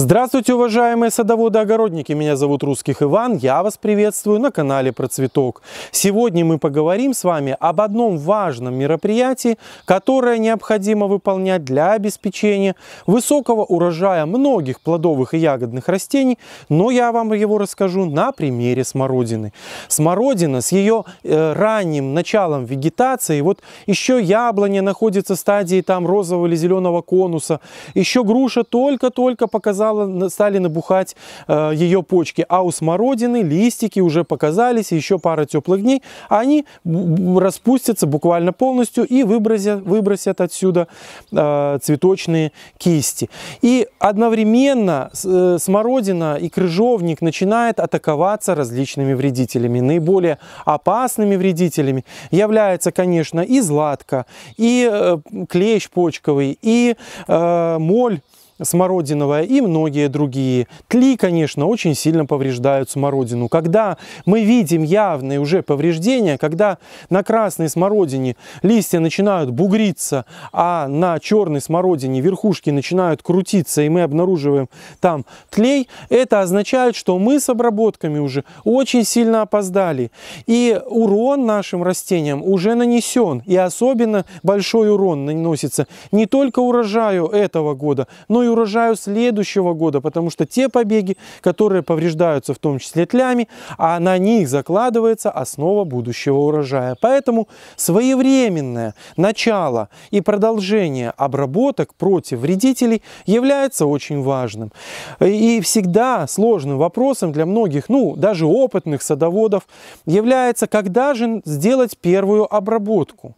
Здравствуйте, уважаемые садоводы-огородники! Меня зовут Русских Иван, я вас приветствую на канале Процветок. Сегодня мы поговорим с вами об одном важном мероприятии, которое необходимо выполнять для обеспечения высокого урожая многих плодовых и ягодных растений, но я вам его расскажу на примере смородины. Смородина с ее э, ранним началом вегетации, вот еще яблоня находится в стадии там розового или зеленого конуса, еще груша только-только показала стало, стали набухать э, ее почки. А у смородины листики уже показались, еще пара теплых дней, а они распустятся буквально полностью и выбросят, выбросят отсюда э, цветочные кисти. И одновременно э, смородина и крыжовник начинает атаковаться различными вредителями. Наиболее опасными вредителями является, конечно, и златка, и э, клещ почковый, и э, моль смородиновая и многие другие. Тли, конечно, очень сильно повреждают смородину. Когда мы видим явные уже повреждения, когда на красной смородине листья начинают бугриться, а на черной смородине верхушки начинают крутиться, и мы обнаруживаем там тлей, это означает, что мы с обработками уже очень сильно опоздали. И урон нашим растениям уже нанесен. И особенно большой урон наносится не только урожаю этого года, но и и урожаю следующего года, потому что те побеги, которые повреждаются в том числе тлями, а на них закладывается основа будущего урожая. Поэтому своевременное начало и продолжение обработок против вредителей является очень важным. И всегда сложным вопросом для многих, ну, даже опытных садоводов, является, когда же сделать первую обработку.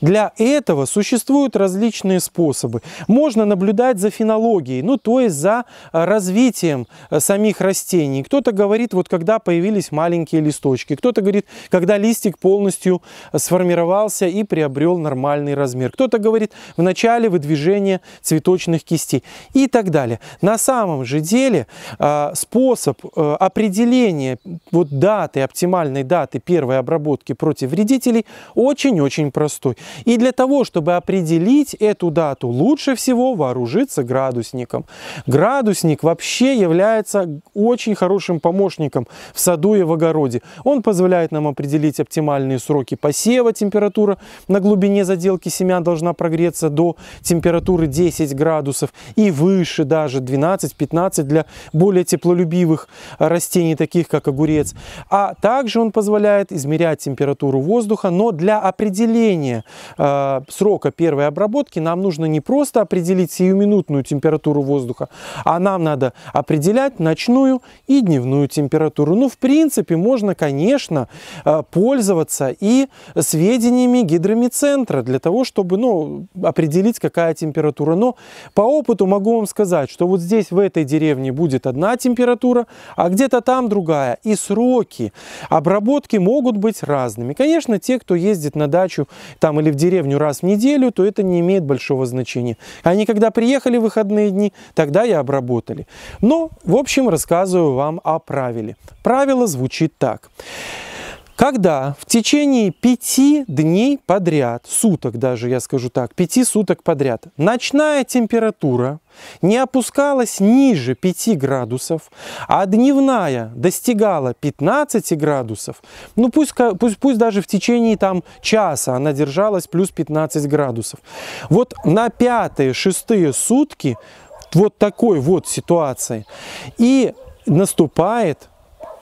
Для этого существуют различные способы. Можно наблюдать за фенологией, ну то есть за э, развитием э, самих растений. Кто-то говорит, вот когда появились маленькие листочки, кто-то говорит, когда листик полностью э, сформировался и приобрел нормальный размер. Кто-то говорит, в начале выдвижения цветочных кистей и так далее. На самом же деле способ определения вот даты, оптимальной даты первой обработки против вредителей очень-очень простой росту. И для того, чтобы определить эту дату, лучше всего вооружиться градусником. Градусник вообще является очень хорошим помощником в саду и в огороде. Он позволяет нам определить оптимальные сроки посева, температура на глубине заделки семян должна прогреться до температуры 10 градусов и выше даже 12-15 для более теплолюбивых растений, таких как огурец. А также он позволяет измерять температуру воздуха, но для определения определения э, срока первой обработки нам нужно не просто определить сиюминутную температуру воздуха, а нам надо определять ночную и дневную температуру. Ну, в принципе, можно, конечно, э, пользоваться и сведениями гидромедцентра для того, чтобы ну, определить, какая температура. Но по опыту могу вам сказать, что вот здесь, в этой деревне, будет одна температура, а где-то там другая. И сроки обработки могут быть разными. Конечно, те, кто ездит на дачу там или в деревню раз в неделю, то это не имеет большого значения. Они когда приехали в выходные дни, тогда и обработали. Но, в общем, рассказываю вам о правиле. Правило звучит так когда в течение пяти дней подряд, суток даже, я скажу так, пяти суток подряд, ночная температура не опускалась ниже 5 градусов, а дневная достигала 15 градусов, ну пусть, пусть, пусть даже в течение там часа она держалась плюс 15 градусов. Вот на пятые, шестые сутки вот такой вот ситуации и наступает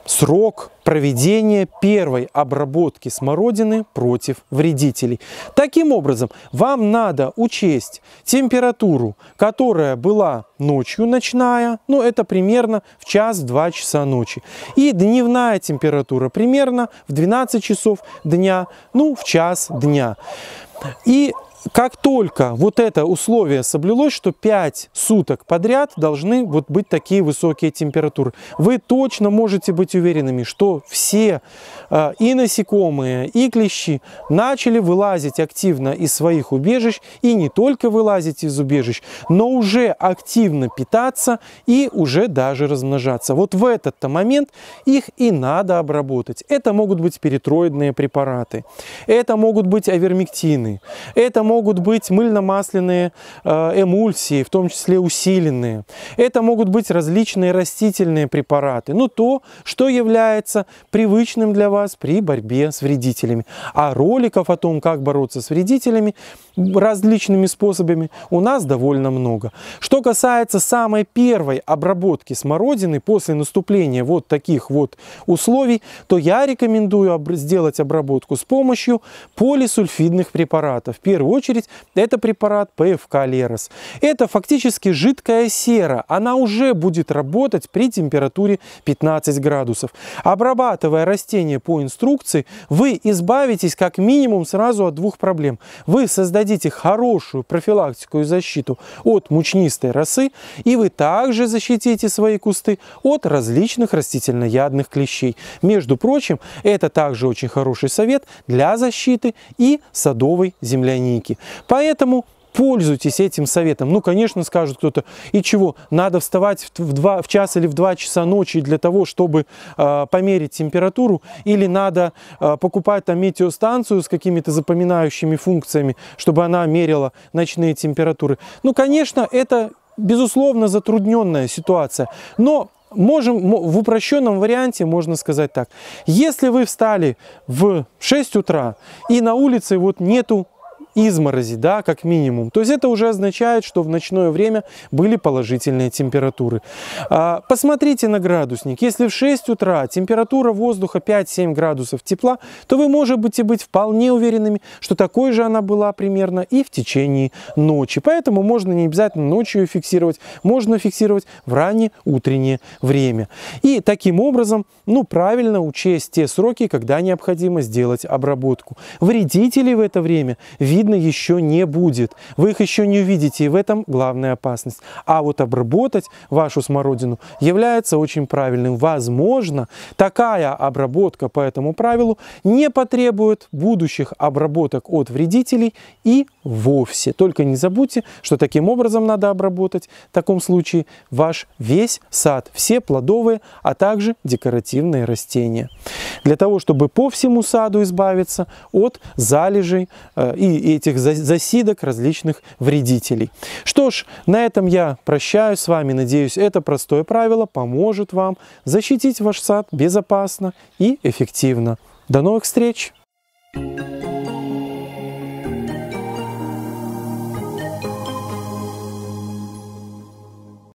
срок проведения первой обработки смородины против вредителей. Таким образом, вам надо учесть температуру, которая была ночью ночная, ну это примерно в час-два часа ночи, и дневная температура примерно в 12 часов дня, ну в час дня. И как только вот это условие соблюлось, что 5 суток подряд должны вот быть такие высокие температуры, вы точно можете быть уверенными, что все э, и насекомые, и клещи начали вылазить активно из своих убежищ, и не только вылазить из убежищ, но уже активно питаться и уже даже размножаться. Вот в этот-то момент их и надо обработать. Это могут быть перитроидные препараты, это могут быть авермектины, это могут могут быть мыльно-масляные э, эмульсии, в том числе усиленные. Это могут быть различные растительные препараты. Ну, то, что является привычным для вас при борьбе с вредителями. А роликов о том, как бороться с вредителями различными способами у нас довольно много. Что касается самой первой обработки смородины после наступления вот таких вот условий, то я рекомендую сделать обработку с помощью полисульфидных препаратов. В первую очередь очередь, это препарат ПФК Лерос. Это фактически жидкая сера. Она уже будет работать при температуре 15 градусов. Обрабатывая растение по инструкции, вы избавитесь как минимум сразу от двух проблем. Вы создадите хорошую профилактику и защиту от мучнистой росы, и вы также защитите свои кусты от различных растительноядных клещей. Между прочим, это также очень хороший совет для защиты и садовой земляники риски. Поэтому пользуйтесь этим советом. Ну, конечно, скажет кто-то, и чего, надо вставать в, два в час или в 2 часа ночи для того, чтобы э, померить температуру, или надо э, покупать там метеостанцию с какими-то запоминающими функциями, чтобы она мерила ночные температуры. Ну, конечно, это, безусловно, затрудненная ситуация, но можем в упрощенном варианте можно сказать так. Если вы встали в 6 утра и на улице вот нету изморози, да, как минимум. То есть это уже означает, что в ночное время были положительные температуры. А, посмотрите на градусник. Если в 6 утра температура воздуха 5-7 градусов тепла, то вы можете быть вполне уверенными, что такой же она была примерно и в течение ночи. Поэтому можно не обязательно ночью фиксировать, можно фиксировать в раннее утреннее время. И таким образом, ну, правильно учесть те сроки, когда необходимо сделать обработку. Вредителей в это время видно видно еще не будет. Вы их еще не увидите, и в этом главная опасность. А вот обработать вашу смородину является очень правильным. Возможно, такая обработка по этому правилу не потребует будущих обработок от вредителей и вовсе. Только не забудьте, что таким образом надо обработать в таком случае ваш весь сад, все плодовые, а также декоративные растения. Для того, чтобы по всему саду избавиться от залежей э, и, и этих засидок различных вредителей. Что ж, на этом я прощаюсь с вами. Надеюсь, это простое правило поможет вам защитить ваш сад безопасно и эффективно. До новых встреч! thank you